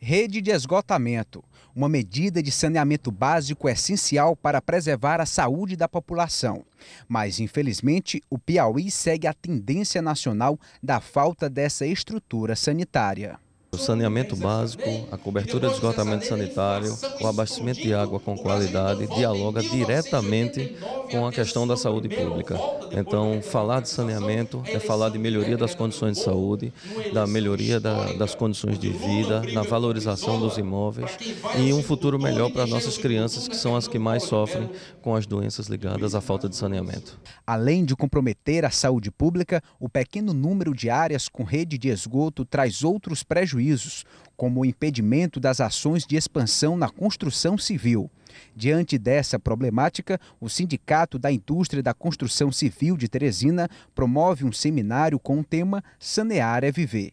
Rede de esgotamento. Uma medida de saneamento básico essencial para preservar a saúde da população. Mas, infelizmente, o Piauí segue a tendência nacional da falta dessa estrutura sanitária o saneamento básico, a cobertura de esgotamento sanitário, o abastecimento de água com qualidade dialoga diretamente com a questão da saúde pública. Então, falar de saneamento é falar de melhoria das condições de saúde, da melhoria da, das condições de vida, na valorização dos imóveis e um futuro melhor para nossas crianças, que são as que mais sofrem com as doenças ligadas à falta de saneamento. Além de comprometer a saúde pública, o pequeno número de áreas com rede de esgoto traz outros prejuízos prejuízos, como o impedimento das ações de expansão na construção civil. Diante dessa problemática, o Sindicato da Indústria da Construção Civil de Teresina promove um seminário com o tema Sanear é Viver.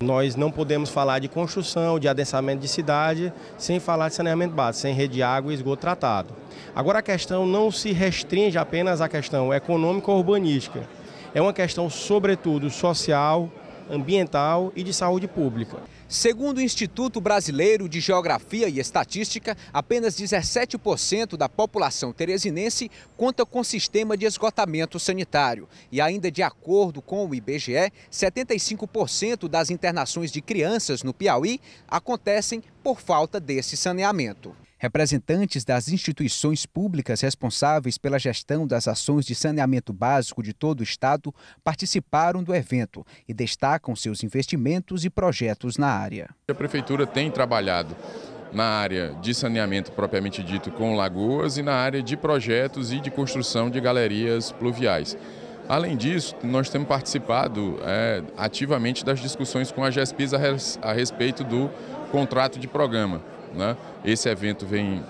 Nós não podemos falar de construção, de adensamento de cidade, sem falar de saneamento básico, sem rede de água e esgoto tratado. Agora a questão não se restringe apenas à questão econômica urbanística. É uma questão, sobretudo, social, ambiental e de saúde pública. Segundo o Instituto Brasileiro de Geografia e Estatística, apenas 17% da população teresinense conta com sistema de esgotamento sanitário. E ainda de acordo com o IBGE, 75% das internações de crianças no Piauí acontecem por falta desse saneamento. Representantes das instituições públicas responsáveis pela gestão das ações de saneamento básico de todo o estado participaram do evento e destacam seus investimentos e projetos na área. A prefeitura tem trabalhado na área de saneamento propriamente dito com lagoas e na área de projetos e de construção de galerias pluviais. Além disso, nós temos participado é, ativamente das discussões com a GESPIS a, res, a respeito do contrato de programa. Né? Esse evento vem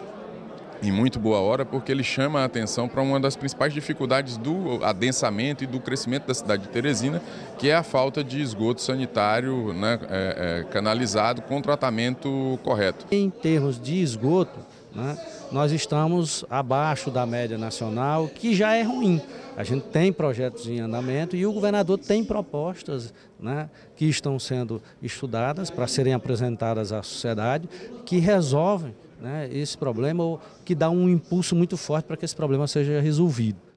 em muito boa hora porque ele chama a atenção para uma das principais dificuldades do adensamento e do crescimento da cidade de Teresina, que é a falta de esgoto sanitário né, é, é, canalizado com tratamento correto. Em termos de esgoto, né? Nós estamos abaixo da média nacional, que já é ruim. A gente tem projetos em andamento e o governador tem propostas né, que estão sendo estudadas para serem apresentadas à sociedade que resolvem né, esse problema ou que dá um impulso muito forte para que esse problema seja resolvido.